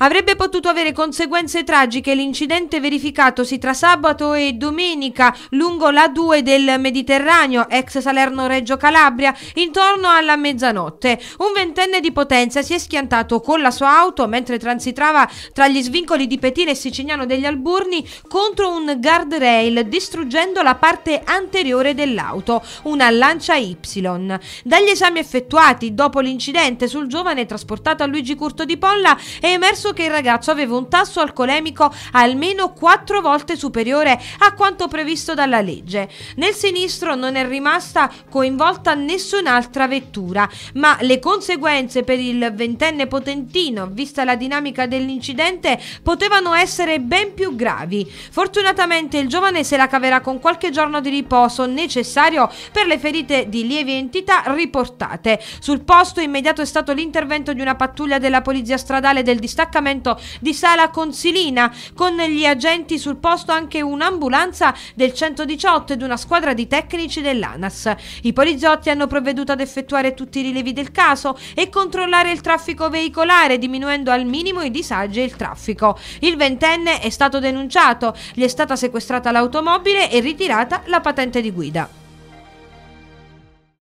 Avrebbe potuto avere conseguenze tragiche l'incidente verificatosi tra sabato e domenica lungo l'A2 del Mediterraneo, ex Salerno Reggio Calabria, intorno alla mezzanotte. Un ventenne di potenza si è schiantato con la sua auto mentre transitava tra gli svincoli di Petina e Sicignano degli Alburni contro un guardrail, distruggendo la parte anteriore dell'auto, una lancia Y. Dagli esami effettuati dopo l'incidente sul giovane trasportato a Luigi Curto di Polla è emerso che il ragazzo aveva un tasso alcolemico almeno quattro volte superiore a quanto previsto dalla legge. Nel sinistro non è rimasta coinvolta nessun'altra vettura, ma le conseguenze per il ventenne potentino, vista la dinamica dell'incidente, potevano essere ben più gravi. Fortunatamente il giovane se la caverà con qualche giorno di riposo necessario per le ferite di lieve entità riportate. Sul posto immediato è stato l'intervento di una pattuglia della polizia stradale del distaccamento di Sala Consilina, con gli agenti sul posto anche un'ambulanza del 118 ed una squadra di tecnici dell'ANAS. I poliziotti hanno provveduto ad effettuare tutti i rilevi del caso e controllare il traffico veicolare, diminuendo al minimo i disagi e il traffico. Il ventenne è stato denunciato, gli è stata sequestrata l'automobile e ritirata la patente di guida.